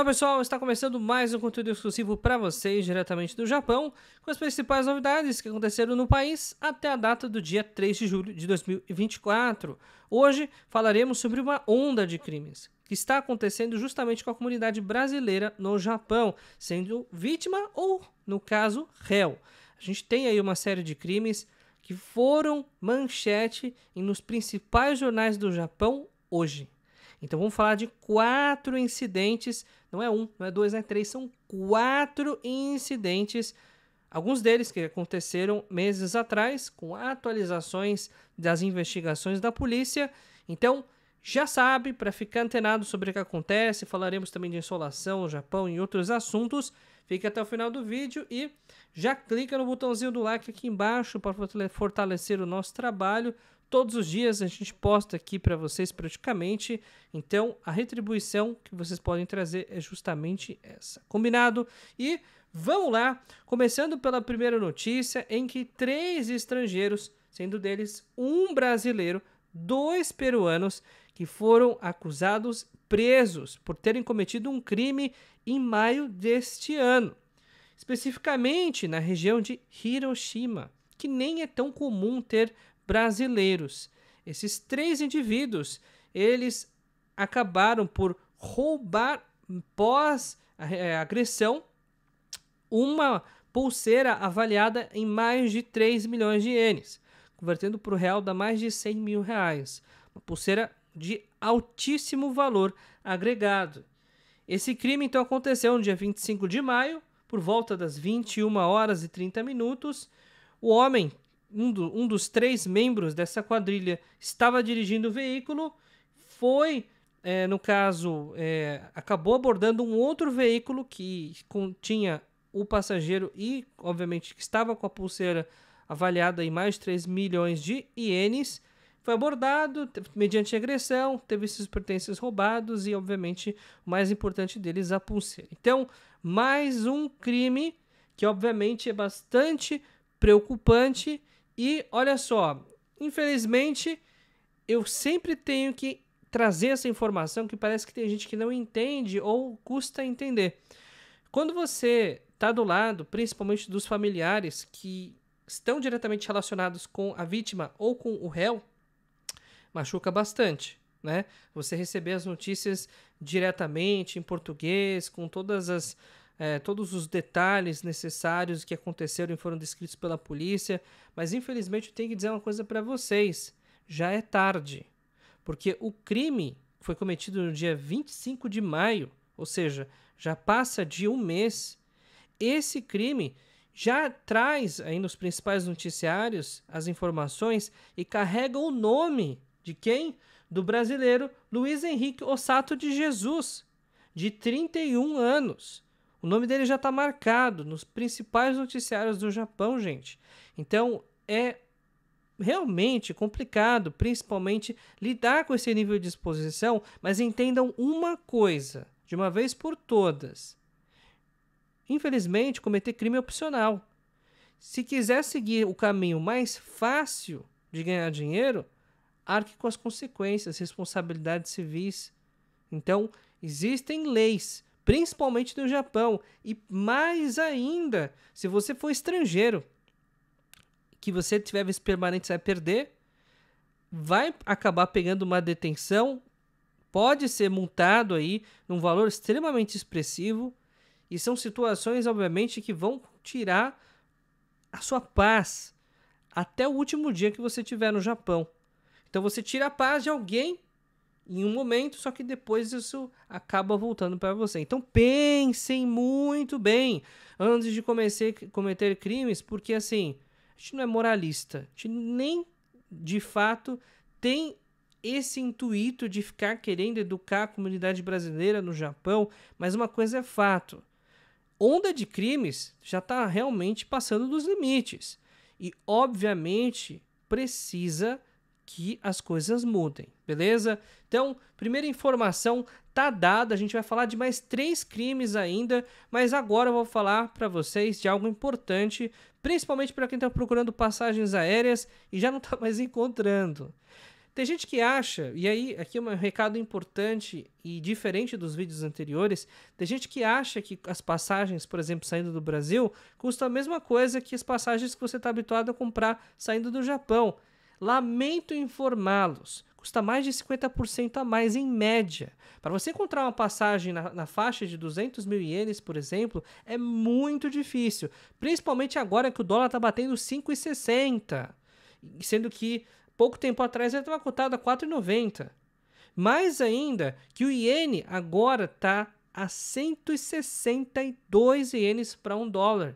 Olá pessoal, está começando mais um conteúdo exclusivo para vocês diretamente do Japão, com as principais novidades que aconteceram no país até a data do dia 3 de julho de 2024. Hoje falaremos sobre uma onda de crimes que está acontecendo justamente com a comunidade brasileira no Japão, sendo vítima ou, no caso, réu. A gente tem aí uma série de crimes que foram manchete nos principais jornais do Japão hoje. Então vamos falar de quatro incidentes, não é um, não é dois, não é três, são quatro incidentes, alguns deles que aconteceram meses atrás, com atualizações das investigações da polícia. Então já sabe, para ficar antenado sobre o que acontece, falaremos também de insolação, Japão e outros assuntos. Fique até o final do vídeo e já clica no botãozinho do like aqui embaixo para fortalecer o nosso trabalho. Todos os dias a gente posta aqui para vocês praticamente. Então, a retribuição que vocês podem trazer é justamente essa. Combinado? E vamos lá, começando pela primeira notícia em que três estrangeiros, sendo deles um brasileiro, dois peruanos, que foram acusados presos por terem cometido um crime em maio deste ano, especificamente na região de Hiroshima, que nem é tão comum ter brasileiros. Esses três indivíduos, eles acabaram por roubar pós eh, agressão uma pulseira avaliada em mais de 3 milhões de ienes, convertendo para o real da mais de 100 mil reais. Uma pulseira de altíssimo valor agregado. Esse crime então aconteceu no dia 25 de maio, por volta das 21 horas e 30 minutos. O homem um, do, um dos três membros dessa quadrilha estava dirigindo o veículo, foi, é, no caso, é, acabou abordando um outro veículo que tinha o passageiro e, obviamente, que estava com a pulseira avaliada em mais de 3 milhões de ienes. Foi abordado mediante agressão, teve seus pertences roubados e, obviamente, o mais importante deles, a pulseira. Então, mais um crime que, obviamente, é bastante preocupante e olha só, infelizmente eu sempre tenho que trazer essa informação que parece que tem gente que não entende ou custa entender. Quando você está do lado, principalmente dos familiares que estão diretamente relacionados com a vítima ou com o réu, machuca bastante, né? Você receber as notícias diretamente em português, com todas as é, todos os detalhes necessários que aconteceram e foram descritos pela polícia, mas infelizmente eu tenho que dizer uma coisa para vocês: já é tarde, porque o crime foi cometido no dia 25 de maio, ou seja, já passa de um mês. Esse crime já traz aí nos principais noticiários as informações e carrega o nome de quem? Do brasileiro Luiz Henrique Ossato de Jesus, de 31 anos o nome dele já está marcado nos principais noticiários do Japão, gente. Então é realmente complicado, principalmente lidar com esse nível de exposição, mas entendam uma coisa, de uma vez por todas. Infelizmente, cometer crime é opcional. Se quiser seguir o caminho mais fácil de ganhar dinheiro, arque com as consequências, responsabilidades civis. Então, existem leis principalmente no Japão, e mais ainda se você for estrangeiro, que você tiver visto permanente, você vai perder, vai acabar pegando uma detenção, pode ser multado aí num valor extremamente expressivo, e são situações, obviamente, que vão tirar a sua paz até o último dia que você tiver no Japão. Então você tira a paz de alguém em um momento, só que depois isso acaba voltando para você. Então pensem muito bem antes de comecei, cometer crimes, porque assim, a gente não é moralista, a gente nem de fato tem esse intuito de ficar querendo educar a comunidade brasileira no Japão, mas uma coisa é fato: onda de crimes já está realmente passando dos limites. E, obviamente, precisa que as coisas mudem, beleza? Então, primeira informação tá dada, a gente vai falar de mais três crimes ainda, mas agora eu vou falar para vocês de algo importante, principalmente para quem está procurando passagens aéreas e já não está mais encontrando. Tem gente que acha, e aí aqui é um recado importante e diferente dos vídeos anteriores, tem gente que acha que as passagens, por exemplo, saindo do Brasil, custam a mesma coisa que as passagens que você está habituado a comprar saindo do Japão. Lamento informá-los. Custa mais de 50% a mais em média. Para você encontrar uma passagem na, na, faixa de 200 mil ienes, por exemplo, é muito difícil. Principalmente agora que o dólar está batendo 5,60. Sendo que pouco tempo atrás ele estava cotado a 4,90. Mais ainda que o iene agora está a 162 ienes para um dólar.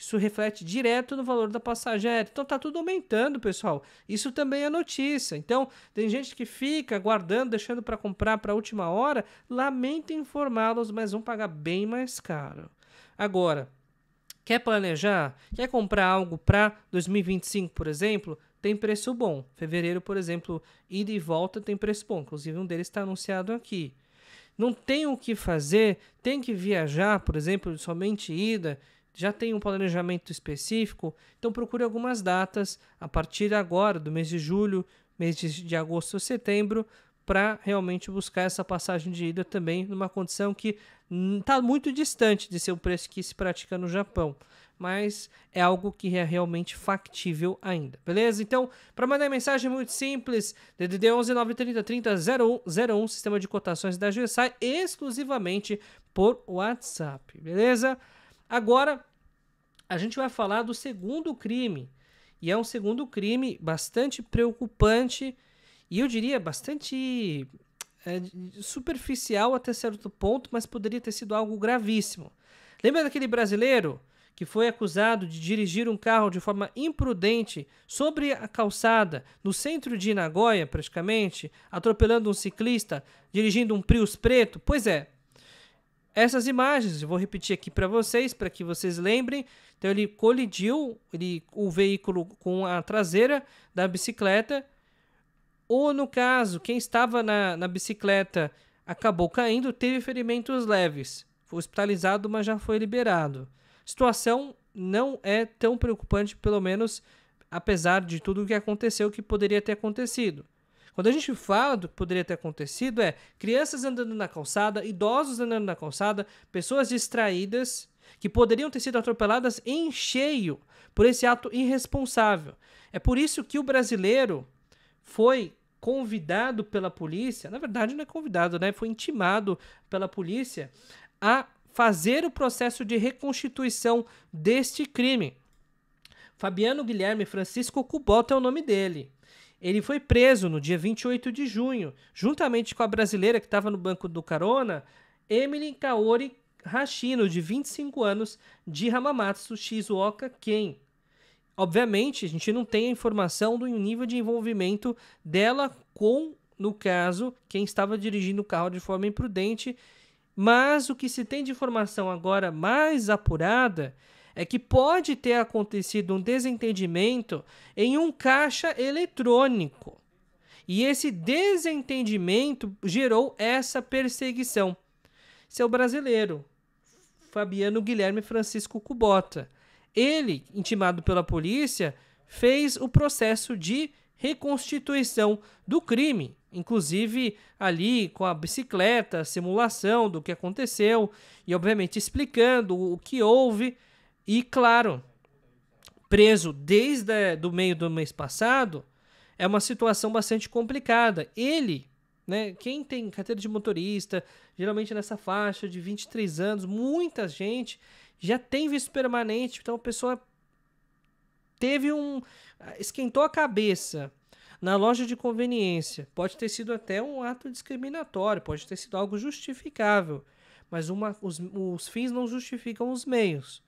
Isso reflete direto no valor da passagem aérea. Então tá tudo aumentando, pessoal. Isso também é notícia. Então, tem gente que fica guardando, deixando para comprar para última hora. Lamento informá-los, mas vão pagar bem mais caro. Agora, Quer planejar? Quer comprar algo para 2025, por exemplo? Tem preço bom. Fevereiro, por exemplo, ida e volta tem preço bom. Inclusive, um deles está anunciado aqui. Não tem o que fazer, tem que viajar, por exemplo, somente ida já tem um planejamento específico, então procure algumas datas a partir agora, do mês de julho, mês de, agosto ou setembro, para realmente buscar essa passagem de ida também numa condição que está muito distante de ser o preço que se pratica no Japão, mas é algo que é realmente factível ainda, beleza? Então, para mandar mensagem é muito simples, DDD 11 930 30 sistema de cotações da GSI exclusivamente por WhatsApp, beleza? Agora, a gente vai falar do segundo crime. E é um segundo crime bastante preocupante e eu diria bastante é, superficial até certo ponto, mas poderia ter sido algo gravíssimo. Lembra daquele brasileiro que foi acusado de dirigir um carro de forma imprudente sobre a calçada no centro de Nagoya, praticamente, atropelando um ciclista, dirigindo um Prius preto? Pois é, essas imagens. Eu vou repetir aqui para vocês, para que vocês lembrem. Então ele colidiu ele, o veículo com a traseira da bicicleta, ou no caso, quem estava na, na bicicleta acabou caindo, teve ferimentos leves. Foi hospitalizado, mas já foi liberado. Situação não é tão preocupante, pelo menos apesar de tudo o que aconteceu, que poderia ter acontecido. Quando a gente fala do que poderia ter acontecido, é crianças andando na calçada, idosos andando na calçada, pessoas distraídas que poderiam ter sido atropeladas em cheio por esse ato irresponsável. É por isso que o brasileiro foi convidado pela polícia, na verdade não é convidado, né? Foi intimado pela polícia a fazer o processo de reconstituição deste crime. Fabiano Guilherme Francisco Cubota é o nome dele. Ele foi preso no dia 28 de junho, juntamente com a brasileira que estava no banco do carona, Emily Kaori Hashino, de 25 anos, de Hamamatsu, Shizuoka, Ken. Obviamente, a gente não tem a informação do nível de envolvimento dela com, no caso, quem estava dirigindo o carro de forma imprudente, mas o que se tem de informação agora mais apurada é que pode ter acontecido um desentendimento em um caixa eletrônico. E esse desentendimento gerou essa perseguição. Seu brasileiro, Fabiano Guilherme Francisco Cubota. Ele, intimado pela polícia, fez o processo de reconstituição do crime, inclusive ali com a bicicleta, simulação do que aconteceu e obviamente explicando o que houve e claro, preso desde eh, do meio do mês passado, é uma situação bastante complicada. Ele, né, quem tem carteira de motorista, geralmente nessa faixa de 23 anos, muita gente já tem visto permanente, então a pessoa teve um esquentou a cabeça na loja de conveniência. Pode ter sido até um ato discriminatório, pode ter sido algo justificável, mas uma, os, os fins não justificam os meios.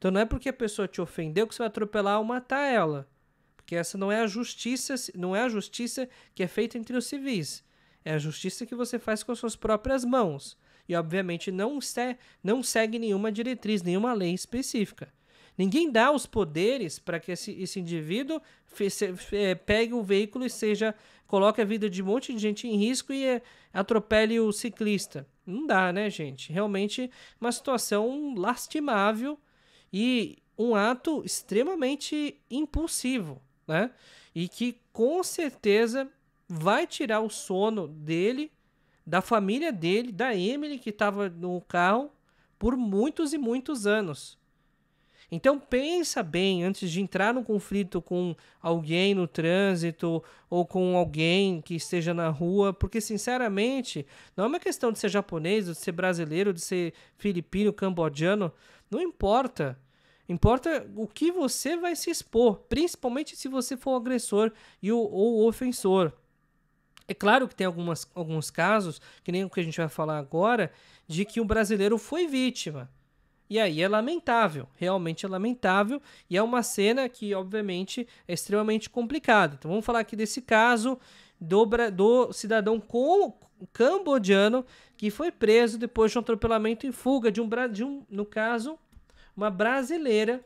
Então não é porque a pessoa te ofendeu que você vai atropelar ou matar ela. Porque essa não é a justiça, não é a justiça que é feita entre os civis. É a justiça que você faz com as suas próprias mãos. E obviamente não, se, não segue nenhuma diretriz, nenhuma lei específica. Ninguém dá os poderes para que esse, esse indivíduo pegue o veículo e seja coloque a vida de um monte de gente em risco e eh, atropele o ciclista. Não dá, né, gente? Realmente uma situação lastimável e um ato extremamente impulsivo, né? E que com certeza vai tirar o sono dele, da família dele, da Emily que estava no carro por muitos e muitos anos. Então pensa bem antes de entrar no conflito com alguém no trânsito ou com alguém que esteja na rua, porque sinceramente não é uma questão de ser japonês, de ser brasileiro, de ser filipino, cambodiano. Não importa. Importa o que você vai se expor, principalmente se você for o agressor e o, ou o ofensor. É claro que tem algumas, alguns casos, que nem o que a gente vai falar agora, de que o um brasileiro foi vítima. E aí é lamentável, realmente é lamentável, e é uma cena que, obviamente, é extremamente complicada. Então vamos falar aqui desse caso do, do cidadão com, cambodiano que foi preso depois de um atropelamento em fuga de um, de um, no caso, uma brasileira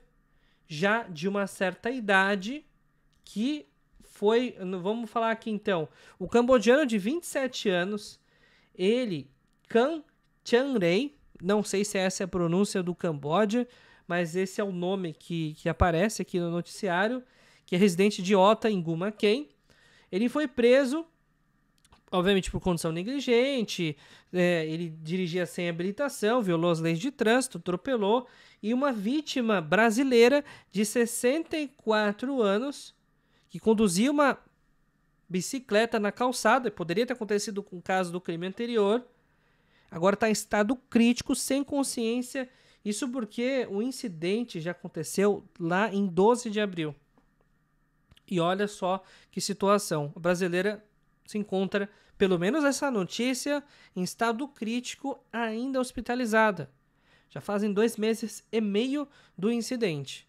já de uma certa idade que foi, vamos falar aqui então, o cambodiano de 27 anos, ele, Kan Chanrei, não sei se essa é a pronúncia do Camboja, mas esse é o nome que, que aparece aqui no noticiário, que é residente de Ota, em Ken, ele foi preso, obviamente por condução negligente, é, ele dirigia sem habilitação, violou as leis de trânsito, atropelou, e uma vítima brasileira de 64 anos, que conduzia uma bicicleta na calçada, poderia ter acontecido com o caso do crime anterior, agora está em estado crítico, sem consciência. Isso porque o incidente já aconteceu lá em 12 de abril. E olha só que situação. A brasileira se encontra, pelo menos essa notícia, em estado crítico, ainda hospitalizada. Já fazem dois meses e meio do incidente.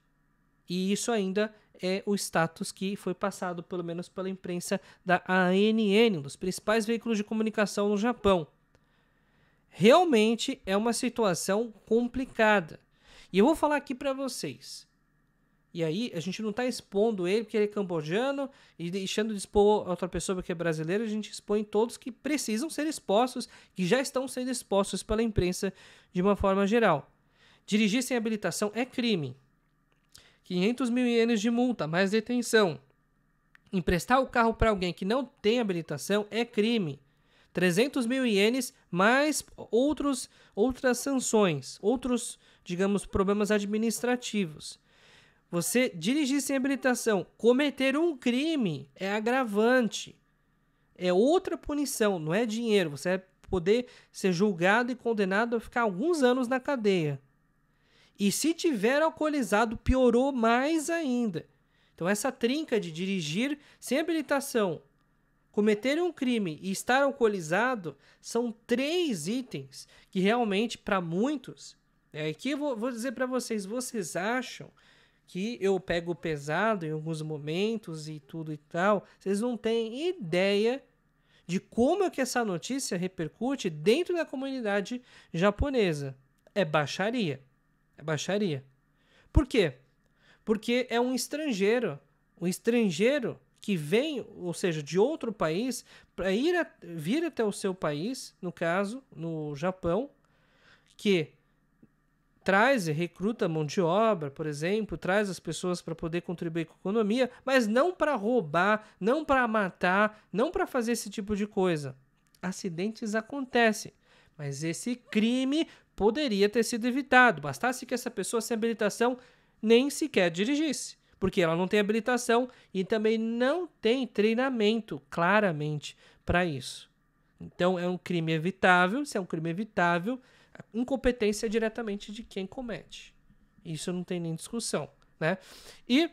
E isso ainda é o status que foi passado, pelo menos pela imprensa da ANN, um dos principais veículos de comunicação no Japão. Realmente é uma situação complicada. E eu vou falar aqui para vocês. E aí a gente não está expondo ele porque ele é cambojano e deixando de expor outra pessoa porque é brasileira a gente expõe todos que precisam ser expostos, que já estão sendo expostos pela imprensa de uma forma geral. Dirigir sem habilitação é crime. 500 mil ienes de multa, mais detenção. Emprestar o carro para alguém que não tem habilitação é crime. 300 mil ienes, mais outros, outras sanções, outros, digamos, problemas administrativos. Você dirigir sem habilitação, cometer um crime é agravante. É outra punição, não é dinheiro. Você é poder ser julgado e condenado a ficar alguns anos na cadeia. E se tiver alcoolizado, piorou mais ainda. Então, essa trinca de dirigir sem habilitação, cometer um crime e estar alcoolizado são três itens que realmente, para muitos, é aqui eu vou, vou dizer para vocês: vocês acham que eu pego pesado em alguns momentos e tudo e tal, vocês não têm ideia de como é que essa notícia repercute dentro da comunidade japonesa. É baixaria. É baixaria. Por quê? Porque é um estrangeiro. Um estrangeiro que vem, ou seja, de outro país, para ir a, vir até o seu país, no caso, no Japão, que traz e recruta mão de obra, por exemplo, traz as pessoas para poder contribuir com a economia, mas não para roubar, não para matar, não para fazer esse tipo de coisa. Acidentes acontecem, mas esse crime poderia ter sido evitado. Bastasse que essa pessoa sem habilitação nem sequer dirigisse, porque ela não tem habilitação e também não tem treinamento, claramente, para isso. Então é um crime evitável, se é um crime evitável, incompetência diretamente de quem comete. Isso não tem nem discussão, né? E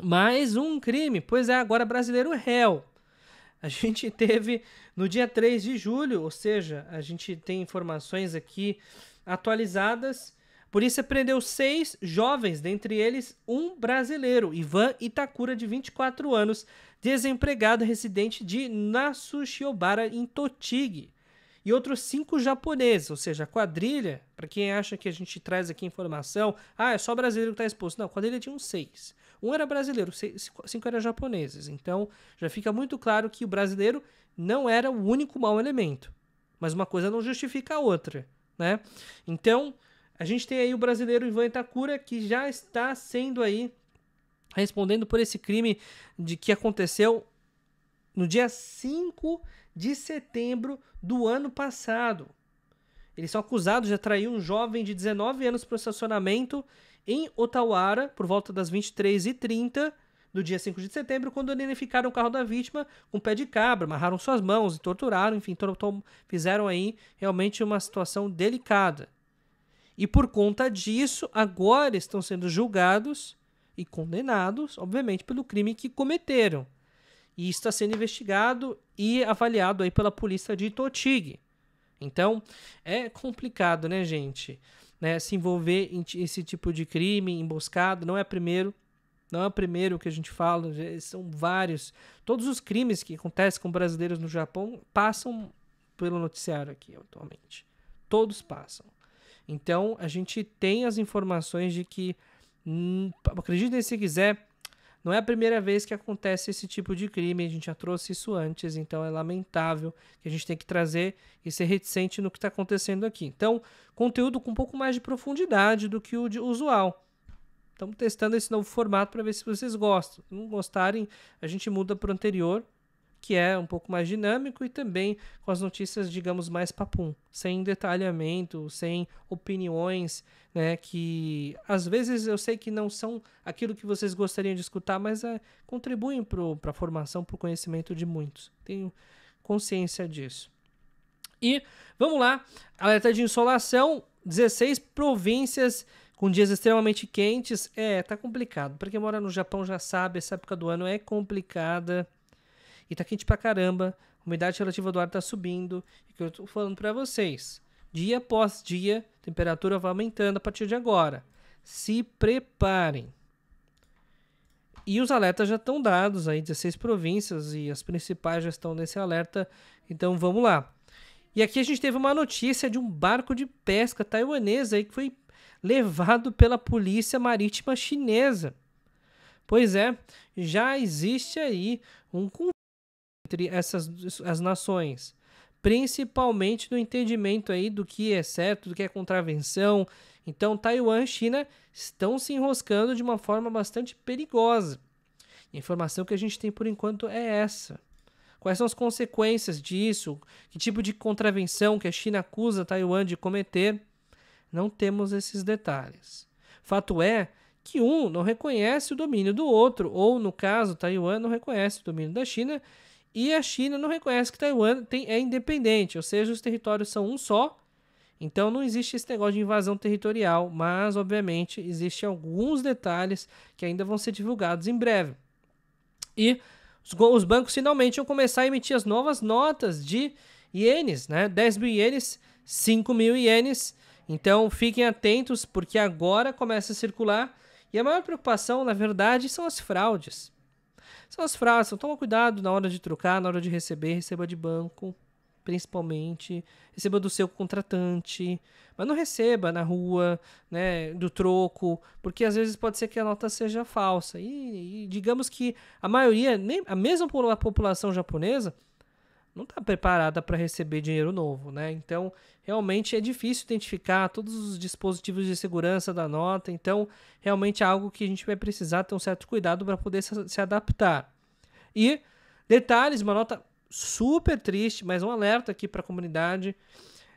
mais um crime, pois é, agora brasileiro réu. A gente teve no dia 3 de julho, ou seja, a gente tem informações aqui atualizadas. A polícia prendeu seis jovens, dentre eles um brasileiro, Ivan Itakura, de 24 anos, desempregado residente de Nasushiobara, em Totig e outros cinco japoneses, ou seja, a quadrilha, para quem acha que a gente traz aqui informação, ah, é só brasileiro que está exposto. Não, a quadrilha tinha uns seis. Um era brasileiro, seis, cinco eram japoneses. Então já fica muito claro que o brasileiro não era o único mau elemento. Mas uma coisa não justifica a outra, né? Então a gente tem aí o brasileiro Ivan Itakura que já está sendo aí respondendo por esse crime de que aconteceu no dia 5 de setembro do ano passado. Eles são acusados de atrair um jovem de 19 anos para o estacionamento em Otawara, por volta das 23h30 do dia 5 de setembro, quando identificaram o carro da vítima com pé de cabra, amarraram suas mãos, e torturaram, enfim, fizeram aí realmente uma situação delicada. E por conta disso, agora estão sendo julgados e condenados, obviamente, pelo crime que cometeram e está sendo investigado e avaliado aí pela polícia de Totig. Então, é complicado, né, gente? Né, se envolver em esse tipo de crime, emboscado, não é primeiro, não é o primeiro que a gente fala, são vários. Todos os crimes que acontecem com brasileiros no Japão passam pelo noticiário aqui atualmente. Todos passam. Então, a gente tem as informações de que, hum, acreditem se quiser, não é a primeira vez que acontece esse tipo de crime, a gente já trouxe isso antes, então é lamentável que a gente tem que trazer e ser reticente no que está acontecendo aqui. Então, conteúdo com um pouco mais de profundidade do que o usual. Estamos testando esse novo formato para ver se vocês gostam. Se não gostarem, a gente muda para o anterior, que é um pouco mais dinâmico e também com as notícias, digamos, mais papum, sem detalhamento, sem opiniões, né, que às vezes eu sei que não são aquilo que vocês gostariam de escutar, mas é, contribuem para a formação, para o conhecimento de muitos. Tenho consciência disso. E vamos lá, alerta de insolação, 16 províncias com dias extremamente quentes. É, tá complicado. Para quem mora no Japão já sabe, essa época do ano é complicada e tá quente pra caramba, a umidade relativa do ar tá subindo, e que eu tô falando para vocês. Dia após dia, a temperatura vai aumentando a partir de agora. Se preparem. E os alertas já estão dados aí, 16 províncias e as principais já estão nesse alerta. Então vamos lá. E aqui a gente teve uma notícia de um barco de pesca taiwanês aí que foi levado pela polícia marítima chinesa. Pois é, já existe aí um entre essas as nações, principalmente no entendimento aí do que é certo, do que é contravenção. Então, Taiwan e China estão se enroscando de uma forma bastante perigosa. a informação que a gente tem por enquanto é essa. Quais são as consequências disso? Que tipo de contravenção que a China acusa Taiwan de cometer? Não temos esses detalhes. Fato é que um não reconhece o domínio do outro, ou no caso, Taiwan não reconhece o domínio da China, e a China não reconhece que Taiwan tem, é independente, ou seja, os territórios são um só. Então não existe esse negócio de invasão territorial, mas obviamente existem alguns detalhes que ainda vão ser divulgados em breve. E os, os bancos finalmente vão começar a emitir as novas notas de ienes, né? 10 mil ienes, 5 mil ienes. Então fiquem atentos, porque agora começa a circular. E a maior preocupação, na verdade, são as fraudes são as frases. Então, toma cuidado na hora de trocar, na hora de receber, receba de banco, principalmente. Receba do seu contratante, mas não receba na rua, né, do troco, porque às vezes pode ser que a nota seja falsa. E, e digamos que a maioria, nem a mesma população japonesa, não está preparada para receber dinheiro novo, né? Então, realmente é difícil identificar todos os dispositivos de segurança da nota, então realmente é algo que a gente vai precisar ter um certo cuidado para poder se adaptar. E detalhes, uma nota super triste, mas um alerta aqui para a comunidade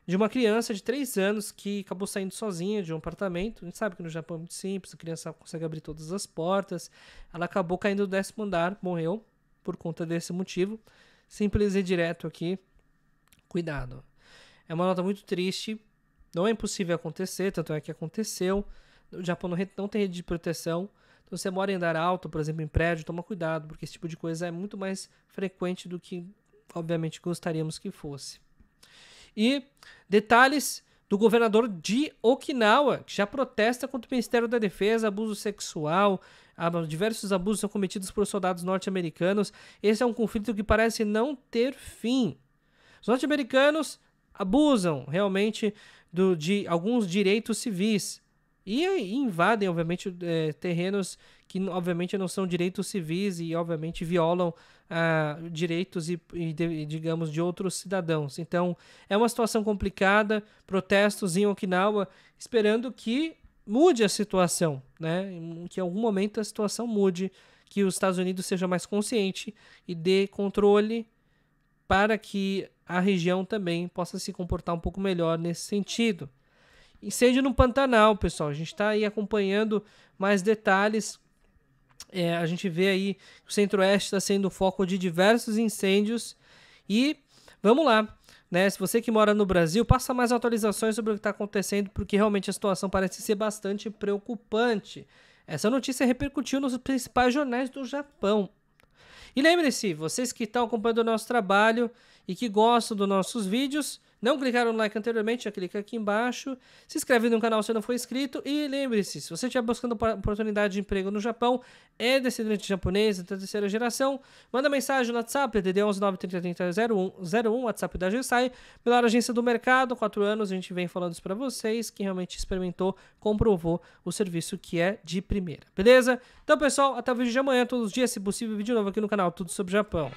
de uma criança de 3 anos que acabou saindo sozinha de um apartamento. A gente sabe que no Japão é muito simples, a criança consegue abrir todas as portas. Ela acabou caindo do décimo andar, morreu por conta desse motivo simples e direto aqui. Cuidado. É uma nota muito triste. Não é impossível acontecer, tanto é que aconteceu. O Japão não tem rede de proteção. Então, se você mora em andar alto, por exemplo, em prédio, toma cuidado, porque esse tipo de coisa é muito mais frequente do que, obviamente, gostaríamos que fosse. E detalhes do governador de Okinawa, que já protesta contra o Ministério da Defesa, abuso sexual, Diversos abusos são cometidos por soldados norte-americanos. Esse é um conflito que parece não ter fim. Os norte-americanos abusam realmente do, de alguns direitos civis e invadem, obviamente, é, terrenos que, obviamente, não são direitos civis e, obviamente, violam ah, direitos e, e de, digamos, de outros cidadãos. Então, é uma situação complicada. Protestos em Okinawa, esperando que mude a situação, né? Que em algum momento a situação mude, que os Estados Unidos seja mais consciente e dê controle para que a região também possa se comportar um pouco melhor nesse sentido. Incêndio no Pantanal, pessoal. A gente está aí acompanhando mais detalhes. É, a gente vê aí que o Centro-Oeste está sendo foco de diversos incêndios. E vamos lá. Né? Se você que mora no Brasil, passa mais atualizações sobre o que está acontecendo, porque realmente a situação parece ser bastante preocupante. Essa notícia repercutiu nos principais jornais do Japão. E lembre-se, vocês que estão acompanhando o nosso trabalho e que gostam dos nossos vídeos, não clicaram no like anteriormente, já clica aqui embaixo. Se inscreve no canal se não for inscrito. E lembre-se, se você estiver buscando oportunidade de emprego no Japão, é descendente japonês, da terceira geração, manda mensagem no WhatsApp, DD 11 WhatsApp da GSAI, melhor agência do mercado, quatro anos, a gente vem falando isso para vocês, que realmente experimentou, comprovou o serviço que é de primeira, beleza? Então, pessoal, até o vídeo de amanhã, todos os dias, se possível, vídeo novo aqui no canal, tudo sobre Japão.